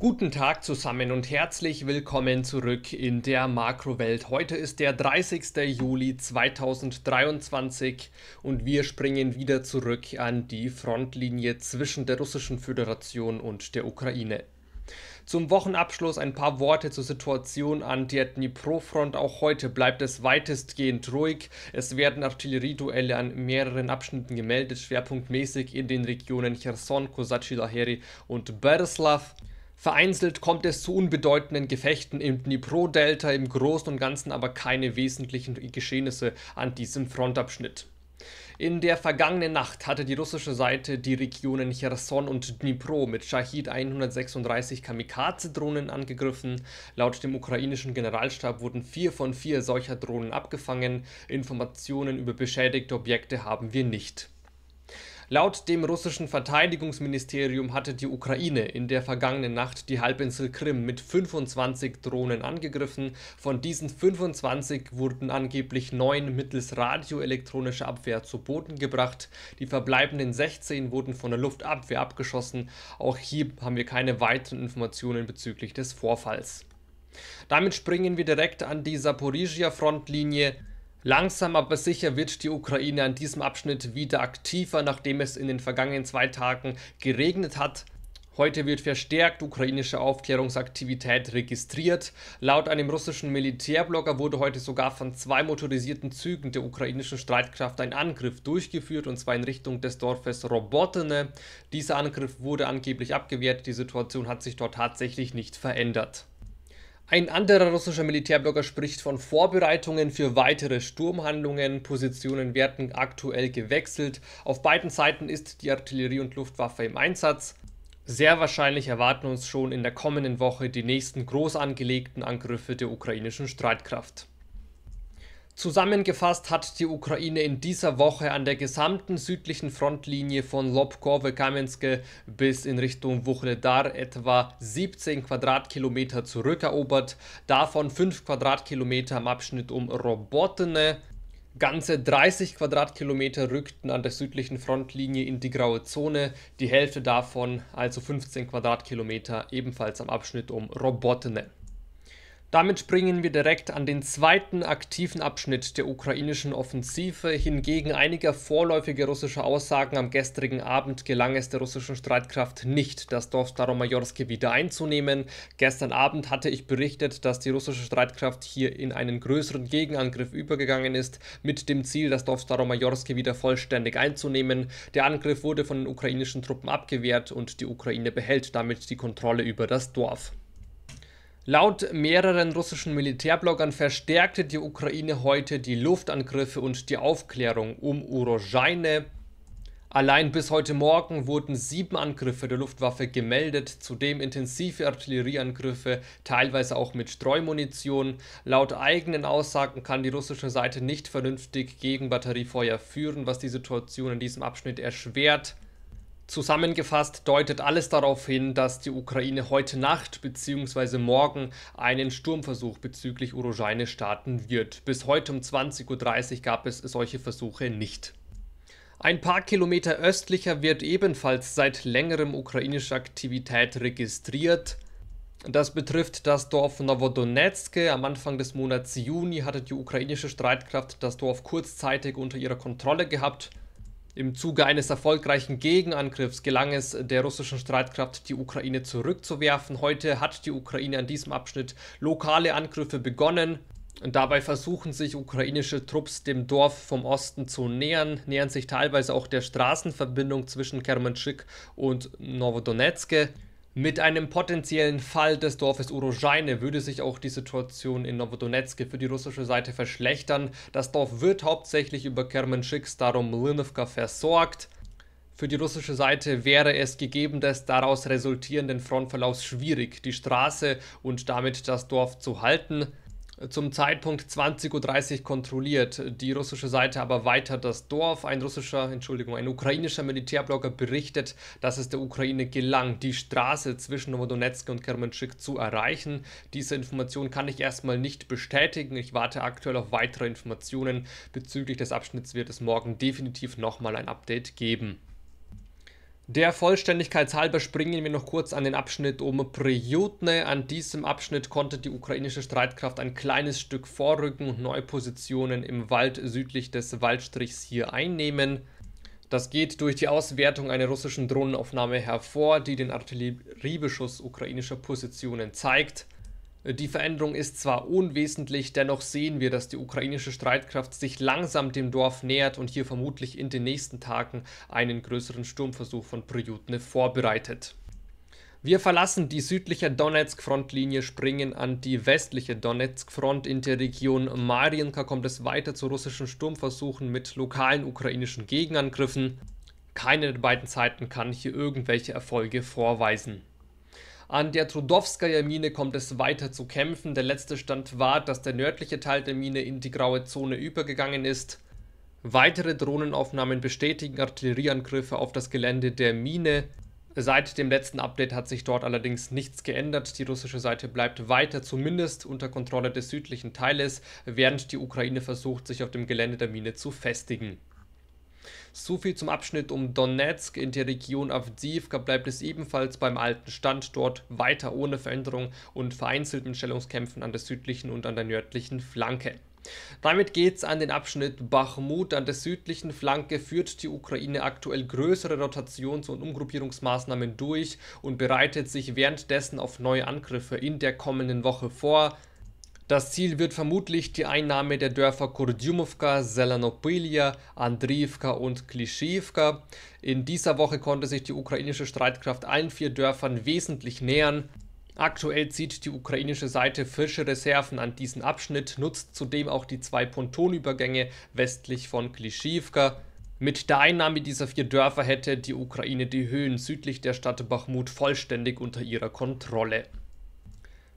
Guten Tag zusammen und herzlich willkommen zurück in der Makrowelt. Heute ist der 30. Juli 2023 und wir springen wieder zurück an die Frontlinie zwischen der Russischen Föderation und der Ukraine. Zum Wochenabschluss ein paar Worte zur Situation an der Dnipro-Front. Auch heute bleibt es weitestgehend ruhig. Es werden Artillerieduelle an mehreren Abschnitten gemeldet, schwerpunktmäßig in den Regionen Cherson, Kosatschi Laheri und Berislav. Vereinzelt kommt es zu unbedeutenden Gefechten im Dnipro-Delta, im Großen und Ganzen aber keine wesentlichen Geschehnisse an diesem Frontabschnitt. In der vergangenen Nacht hatte die russische Seite die Regionen Cherson und Dnipro mit Shahid 136 Kamikaze-Drohnen angegriffen. Laut dem ukrainischen Generalstab wurden vier von vier solcher Drohnen abgefangen. Informationen über beschädigte Objekte haben wir nicht. Laut dem russischen Verteidigungsministerium hatte die Ukraine in der vergangenen Nacht die Halbinsel Krim mit 25 Drohnen angegriffen. Von diesen 25 wurden angeblich neun mittels radioelektronischer Abwehr zu Boden gebracht. Die verbleibenden 16 wurden von der Luftabwehr abgeschossen. Auch hier haben wir keine weiteren Informationen bezüglich des Vorfalls. Damit springen wir direkt an die Saporizia-Frontlinie. Langsam aber sicher wird die Ukraine an diesem Abschnitt wieder aktiver, nachdem es in den vergangenen zwei Tagen geregnet hat. Heute wird verstärkt ukrainische Aufklärungsaktivität registriert. Laut einem russischen Militärblogger wurde heute sogar von zwei motorisierten Zügen der ukrainischen Streitkraft ein Angriff durchgeführt, und zwar in Richtung des Dorfes Robotene. Dieser Angriff wurde angeblich abgewehrt. Die Situation hat sich dort tatsächlich nicht verändert. Ein anderer russischer Militärblocker spricht von Vorbereitungen für weitere Sturmhandlungen. Positionen werden aktuell gewechselt. Auf beiden Seiten ist die Artillerie und Luftwaffe im Einsatz. Sehr wahrscheinlich erwarten uns schon in der kommenden Woche die nächsten groß angelegten Angriffe der ukrainischen Streitkraft. Zusammengefasst hat die Ukraine in dieser Woche an der gesamten südlichen Frontlinie von Lobkowe Kamenske bis in Richtung Wuchledar etwa 17 Quadratkilometer zurückerobert, davon 5 Quadratkilometer am Abschnitt um Robotene. Ganze 30 Quadratkilometer rückten an der südlichen Frontlinie in die graue Zone, die Hälfte davon, also 15 Quadratkilometer, ebenfalls am Abschnitt um Robotene. Damit springen wir direkt an den zweiten aktiven Abschnitt der ukrainischen Offensive. Hingegen einiger vorläufiger russischer Aussagen am gestrigen Abend gelang es der russischen Streitkraft nicht, das Dorf Staromajorski wieder einzunehmen. Gestern Abend hatte ich berichtet, dass die russische Streitkraft hier in einen größeren Gegenangriff übergegangen ist, mit dem Ziel, das Dorf Staromajorski wieder vollständig einzunehmen. Der Angriff wurde von den ukrainischen Truppen abgewehrt und die Ukraine behält damit die Kontrolle über das Dorf. Laut mehreren russischen Militärbloggern verstärkte die Ukraine heute die Luftangriffe und die Aufklärung um Urozhaine. Allein bis heute Morgen wurden sieben Angriffe der Luftwaffe gemeldet, zudem intensive Artillerieangriffe, teilweise auch mit Streumunition. Laut eigenen Aussagen kann die russische Seite nicht vernünftig gegen Batteriefeuer führen, was die Situation in diesem Abschnitt erschwert. Zusammengefasst deutet alles darauf hin, dass die Ukraine heute Nacht bzw. morgen einen Sturmversuch bezüglich Urojane starten wird. Bis heute um 20.30 Uhr gab es solche Versuche nicht. Ein paar Kilometer östlicher wird ebenfalls seit längerem ukrainische Aktivität registriert. Das betrifft das Dorf Novodonetske. Am Anfang des Monats Juni hatte die ukrainische Streitkraft das Dorf kurzzeitig unter ihrer Kontrolle gehabt. Im Zuge eines erfolgreichen Gegenangriffs gelang es der russischen Streitkraft, die Ukraine zurückzuwerfen. Heute hat die Ukraine an diesem Abschnitt lokale Angriffe begonnen. Und dabei versuchen sich ukrainische Trupps dem Dorf vom Osten zu nähern, nähern sich teilweise auch der Straßenverbindung zwischen Kermanschik und Novodonetsk. Mit einem potenziellen Fall des Dorfes Urozhaine würde sich auch die Situation in Novodonetsk für die russische Seite verschlechtern. Das Dorf wird hauptsächlich über Kermenschik, darum Linovka versorgt. Für die russische Seite wäre es gegeben des daraus resultierenden Frontverlaufs schwierig, die Straße und damit das Dorf zu halten zum Zeitpunkt 20.30 Uhr kontrolliert. Die russische Seite aber weiter das Dorf. Ein russischer, Entschuldigung, ein ukrainischer Militärblogger berichtet, dass es der Ukraine gelang, die Straße zwischen Novodonetsk und Kermenschik zu erreichen. Diese Information kann ich erstmal nicht bestätigen. Ich warte aktuell auf weitere Informationen. Bezüglich des Abschnitts wird es morgen definitiv nochmal ein Update geben. Der Vollständigkeit halber springen wir noch kurz an den Abschnitt um Prejutne. An diesem Abschnitt konnte die ukrainische Streitkraft ein kleines Stück vorrücken und neue Positionen im Wald südlich des Waldstrichs hier einnehmen. Das geht durch die Auswertung einer russischen Drohnenaufnahme hervor, die den Artilleriebeschuss ukrainischer Positionen zeigt. Die Veränderung ist zwar unwesentlich, dennoch sehen wir, dass die ukrainische Streitkraft sich langsam dem Dorf nähert und hier vermutlich in den nächsten Tagen einen größeren Sturmversuch von Priyutne vorbereitet. Wir verlassen die südliche Donetsk-Frontlinie, springen an die westliche Donetsk-Front. In der Region Marienka kommt es weiter zu russischen Sturmversuchen mit lokalen ukrainischen Gegenangriffen. Keine der beiden Seiten kann hier irgendwelche Erfolge vorweisen. An der Trudowskaja Mine kommt es weiter zu kämpfen. Der letzte Stand war, dass der nördliche Teil der Mine in die graue Zone übergegangen ist. Weitere Drohnenaufnahmen bestätigen Artillerieangriffe auf das Gelände der Mine. Seit dem letzten Update hat sich dort allerdings nichts geändert. Die russische Seite bleibt weiter zumindest unter Kontrolle des südlichen Teiles, während die Ukraine versucht, sich auf dem Gelände der Mine zu festigen. So viel zum Abschnitt um Donetsk. In der Region Avdiivka bleibt es ebenfalls beim alten Stand dort weiter ohne Veränderung und vereinzelten Stellungskämpfen an der südlichen und an der nördlichen Flanke. Damit geht's an den Abschnitt Bachmut. An der südlichen Flanke führt die Ukraine aktuell größere Rotations- und Umgruppierungsmaßnahmen durch und bereitet sich währenddessen auf neue Angriffe in der kommenden Woche vor. Das Ziel wird vermutlich die Einnahme der Dörfer Kurdjumovka, Selanopilja, Andriivka und Klischiivka. In dieser Woche konnte sich die ukrainische Streitkraft allen vier Dörfern wesentlich nähern. Aktuell zieht die ukrainische Seite frische Reserven an diesen Abschnitt, nutzt zudem auch die zwei Pontonübergänge westlich von Klischiivka. Mit der Einnahme dieser vier Dörfer hätte die Ukraine die Höhen südlich der Stadt Bachmut vollständig unter ihrer Kontrolle.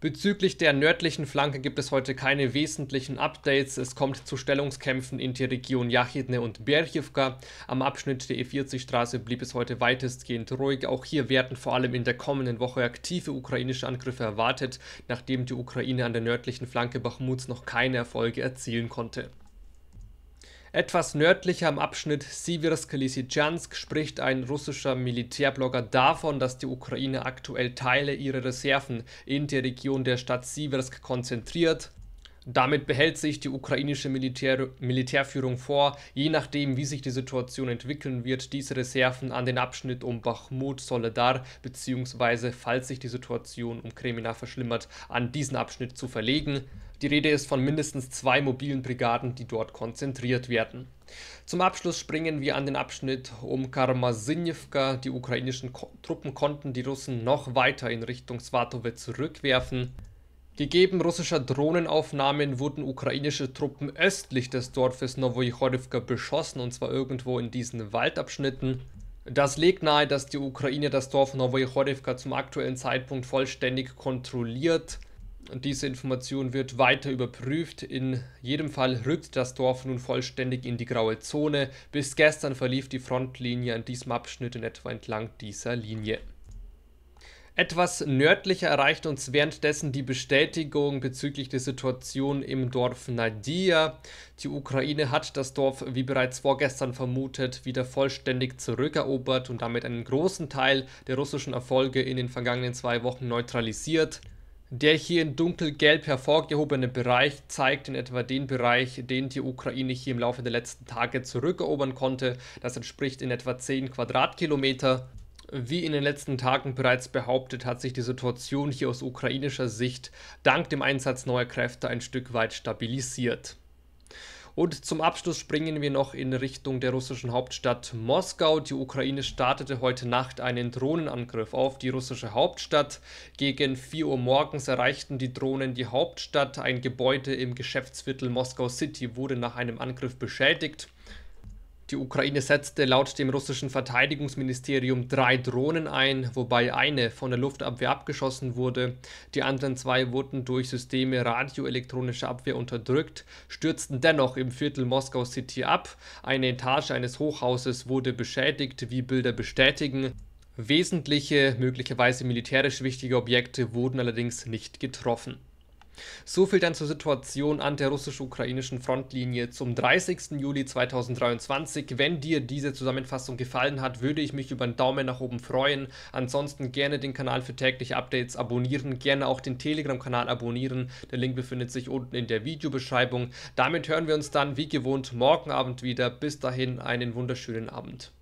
Bezüglich der nördlichen Flanke gibt es heute keine wesentlichen Updates. Es kommt zu Stellungskämpfen in die Region Jachidne und Berchivka. Am Abschnitt der E40-Straße blieb es heute weitestgehend ruhig. Auch hier werden vor allem in der kommenden Woche aktive ukrainische Angriffe erwartet, nachdem die Ukraine an der nördlichen Flanke Bachmuts noch keine Erfolge erzielen konnte. Etwas nördlicher am Abschnitt sivirsk lisichansk spricht ein russischer Militärblogger davon, dass die Ukraine aktuell Teile ihrer Reserven in der Region der Stadt Sivirsk konzentriert. Damit behält sich die ukrainische Militär Militärführung vor, je nachdem, wie sich die Situation entwickeln wird, diese Reserven an den Abschnitt um Bakhmut, Soledar bzw. falls sich die Situation um Kremina verschlimmert, an diesen Abschnitt zu verlegen. Die Rede ist von mindestens zwei mobilen Brigaden, die dort konzentriert werden. Zum Abschluss springen wir an den Abschnitt um Karmasinjewka. Die ukrainischen Ko Truppen konnten die Russen noch weiter in Richtung Svatowe zurückwerfen. Gegeben russischer Drohnenaufnahmen wurden ukrainische Truppen östlich des Dorfes Novoichorivka beschossen, und zwar irgendwo in diesen Waldabschnitten. Das legt nahe, dass die Ukraine das Dorf Novoichorivka zum aktuellen Zeitpunkt vollständig kontrolliert. Diese Information wird weiter überprüft. In jedem Fall rückt das Dorf nun vollständig in die graue Zone. Bis gestern verlief die Frontlinie an diesem Abschnitt in etwa entlang dieser Linie. Etwas nördlicher erreicht uns währenddessen die Bestätigung bezüglich der Situation im Dorf Nadia. Die Ukraine hat das Dorf, wie bereits vorgestern vermutet, wieder vollständig zurückerobert und damit einen großen Teil der russischen Erfolge in den vergangenen zwei Wochen neutralisiert. Der hier in dunkelgelb hervorgehobene Bereich zeigt in etwa den Bereich, den die Ukraine hier im Laufe der letzten Tage zurückerobern konnte. Das entspricht in etwa 10 Quadratkilometer. Wie in den letzten Tagen bereits behauptet, hat sich die Situation hier aus ukrainischer Sicht dank dem Einsatz neuer Kräfte ein Stück weit stabilisiert. Und zum Abschluss springen wir noch in Richtung der russischen Hauptstadt Moskau. Die Ukraine startete heute Nacht einen Drohnenangriff auf die russische Hauptstadt. Gegen 4 Uhr morgens erreichten die Drohnen die Hauptstadt. Ein Gebäude im Geschäftsviertel Moskau City wurde nach einem Angriff beschädigt. Die Ukraine setzte laut dem russischen Verteidigungsministerium drei Drohnen ein, wobei eine von der Luftabwehr abgeschossen wurde. Die anderen zwei wurden durch Systeme radioelektronischer Abwehr unterdrückt, stürzten dennoch im Viertel Moskau City ab. Eine Etage eines Hochhauses wurde beschädigt, wie Bilder bestätigen. Wesentliche, möglicherweise militärisch wichtige Objekte wurden allerdings nicht getroffen. So viel dann zur Situation an der russisch-ukrainischen Frontlinie zum 30. Juli 2023. Wenn dir diese Zusammenfassung gefallen hat, würde ich mich über einen Daumen nach oben freuen. Ansonsten gerne den Kanal für tägliche Updates abonnieren, gerne auch den Telegram-Kanal abonnieren. Der Link befindet sich unten in der Videobeschreibung. Damit hören wir uns dann wie gewohnt morgen Abend wieder. Bis dahin einen wunderschönen Abend.